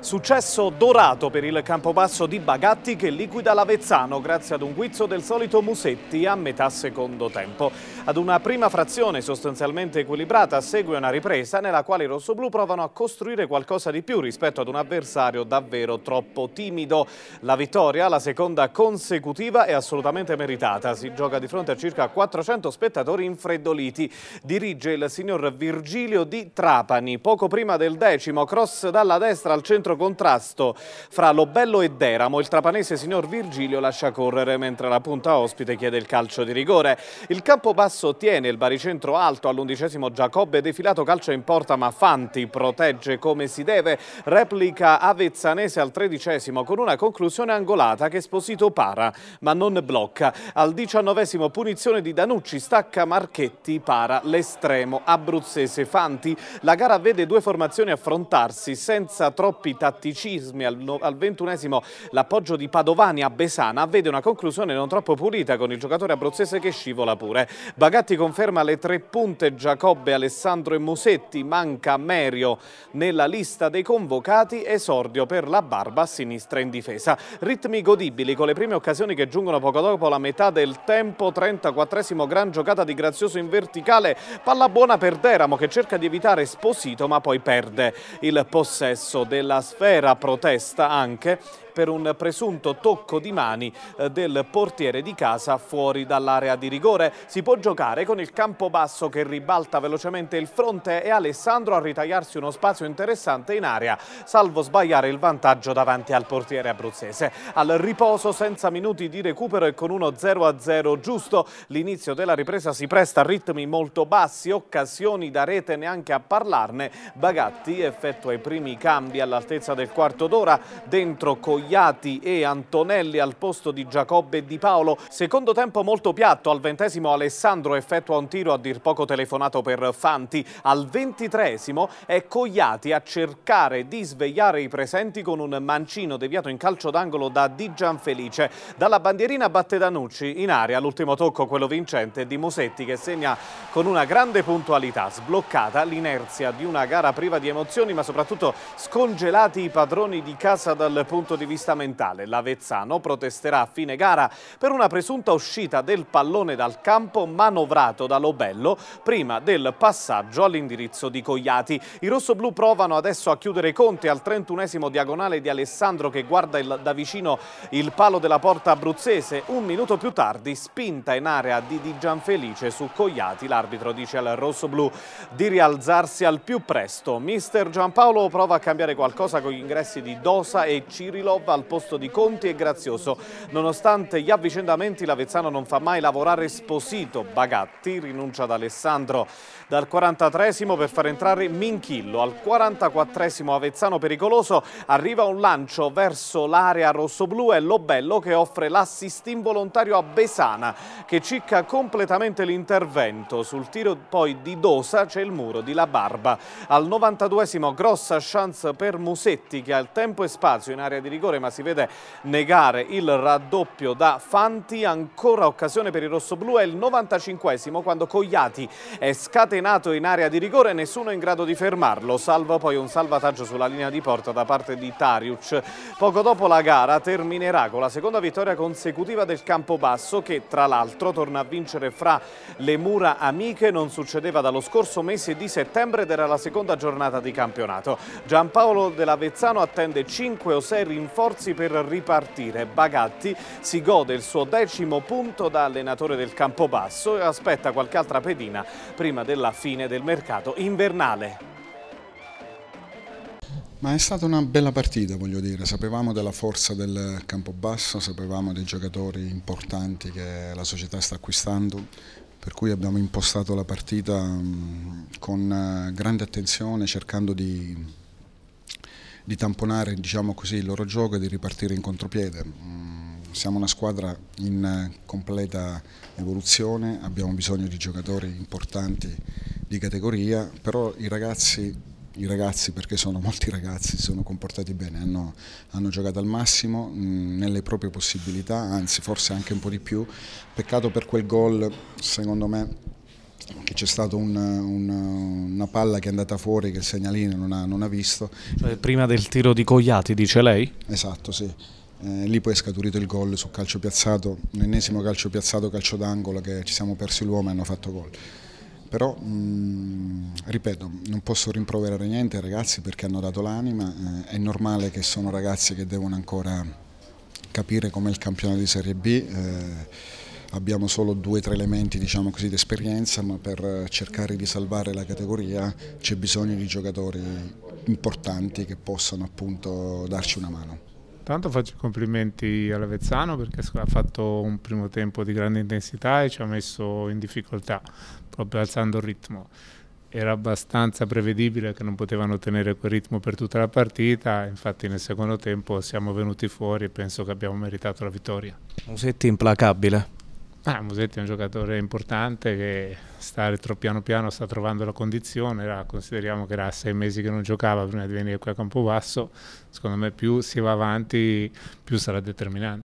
Successo dorato per il campobasso di Bagatti che liquida l'Avezzano grazie ad un guizzo del solito Musetti a metà secondo tempo. Ad una prima frazione sostanzialmente equilibrata segue una ripresa nella quale i rossoblù provano a costruire qualcosa di più rispetto ad un avversario davvero troppo timido. La vittoria, la seconda consecutiva, è assolutamente meritata. Si gioca di fronte a circa 400 spettatori infreddoliti. Dirige il signor Virgilio di Trapani. Poco prima del decimo, cross dalla destra al centro dentro contrasto fra Lobello e Deramo. Il trapanese signor Virgilio lascia correre mentre la punta ospite chiede il calcio di rigore. Il campo basso tiene il baricentro alto all'undicesimo Giacobbe, defilato calcio in porta ma Fanti protegge come si deve, replica Avezzanese al tredicesimo con una conclusione angolata che Esposito para ma non blocca. Al diciannovesimo punizione di Danucci stacca Marchetti para l'estremo abruzzese Fanti. La gara vede due formazioni affrontarsi senza troppi tatticismi al, al ventunesimo l'appoggio di Padovani a Besana vede una conclusione non troppo pulita con il giocatore abruzzese che scivola pure. Bagatti conferma le tre punte Giacobbe, Alessandro e Musetti, manca Merio nella lista dei convocati, esordio per la barba a sinistra in difesa. Ritmi godibili con le prime occasioni che giungono poco dopo la metà del tempo, 34 gran giocata di Grazioso in verticale, palla buona per Deramo che cerca di evitare Sposito ma poi perde il possesso della sfera protesta anche per un presunto tocco di mani eh, del portiere di casa fuori dall'area di rigore. Si può giocare con il campo basso che ribalta velocemente il fronte e Alessandro a ritagliarsi uno spazio interessante in area, salvo sbagliare il vantaggio davanti al portiere abruzzese. Al riposo senza minuti di recupero e con uno 0-0 giusto, l'inizio della ripresa si presta a ritmi molto bassi, occasioni da rete neanche a parlarne. Bagatti effettua i primi cambi all'altezza del quarto d'ora, dentro Cogliano Iati e Antonelli al posto di Giacobbe e Di Paolo. Secondo tempo molto piatto, al ventesimo Alessandro effettua un tiro a dir poco telefonato per Fanti. Al ventitreesimo è Cogliati a cercare di svegliare i presenti con un mancino deviato in calcio d'angolo da Di Gianfelice. Dalla bandierina batte Danucci in aria l'ultimo tocco, quello vincente, di Musetti che segna con una grande puntualità. Sbloccata l'inerzia di una gara priva di emozioni ma soprattutto scongelati i padroni di casa dal punto di vista avvistamentale. L'Avezzano protesterà a fine gara per una presunta uscita del pallone dal campo manovrato da Lobello prima del passaggio all'indirizzo di Cogliati. I rossoblù provano adesso a chiudere i conti al 31 diagonale di Alessandro che guarda il, da vicino il palo della porta abruzzese. Un minuto più tardi spinta in area di Di Gianfelice su Cogliati. L'arbitro dice al rossoblù di rialzarsi al più presto. Mister Giampaolo prova a cambiare qualcosa con gli ingressi di Dosa e Cirilo Petrov al posto di Conti e Grazioso. Nonostante gli avvicendamenti l'Avezzano non fa mai lavorare Esposito. Bagatti rinuncia ad Alessandro. Dal 43 per far entrare Minchillo. Al 44 Avezzano pericoloso arriva un lancio verso l'area rossoblù e Lobello che offre l'assist involontario a Besana che cicca completamente l'intervento. Sul tiro poi di Dosa c'è il muro di La Barba. Al 92 grossa chance per Musetti che ha il tempo e spazio in area di rigore rigore ma si vede negare il raddoppio da Fanti, ancora occasione per il rossoblù è il 95esimo quando Cogliati è scatenato in area di rigore, nessuno è in grado di fermarlo, salvo poi un salvataggio sulla linea di porta da parte di Tariuc. Poco dopo la gara terminerà con la seconda vittoria consecutiva del Campobasso che tra l'altro torna a vincere fra le mura amiche, non succedeva dallo scorso mese di settembre ed era la seconda giornata di campionato. Giampaolo dell'Avezzano attende 5 o 6 rinforzi sforzi per ripartire. Bagatti si gode il suo decimo punto da allenatore del Campobasso e aspetta qualche altra pedina prima della fine del mercato invernale. Ma è stata una bella partita, voglio dire, sapevamo della forza del Campobasso, sapevamo dei giocatori importanti che la società sta acquistando, per cui abbiamo impostato la partita mm, con eh, grande attenzione cercando di di tamponare diciamo così, il loro gioco e di ripartire in contropiede. Mm, siamo una squadra in completa evoluzione, abbiamo bisogno di giocatori importanti di categoria, però i ragazzi, i ragazzi perché sono molti ragazzi, si sono comportati bene, hanno, hanno giocato al massimo mm, nelle proprie possibilità, anzi forse anche un po' di più. Peccato per quel gol, secondo me, che c'è stata una, una, una, palla che è andata fuori che il segnalino non ha, non ha visto. Cioè, prima del tiro di Cogliati, dice lei? Esatto, sì. Eh, lì poi è scaturito il gol su calcio piazzato, l'ennesimo calcio piazzato, calcio d'angolo che ci siamo persi l'uomo e hanno fatto gol. Però, mh, mm, ripeto, non posso rimproverare niente ai ragazzi perché hanno dato l'anima, eh, è normale che sono ragazzi che devono ancora capire com'è il campionato di Serie B. Eh, abbiamo solo due o tre elementi diciamo così, di esperienza, ma per eh, cercare di salvare la categoria c'è bisogno di giocatori importanti che possano appunto darci una mano. Intanto faccio i complimenti all'Avezzano perché ha fatto un primo tempo di grande intensità e ci ha messo in difficoltà, proprio alzando il ritmo. Era abbastanza prevedibile che non potevano tenere quel ritmo per tutta la partita, infatti nel secondo tempo siamo venuti fuori e penso che abbiamo meritato la vittoria. Musetti implacabile. Ah, Musetti è un giocatore importante che sta piano piano, sta trovando la condizione, era, consideriamo che era sei mesi che non giocava prima di venire qui a Campobasso, secondo me più si va avanti più sarà determinante.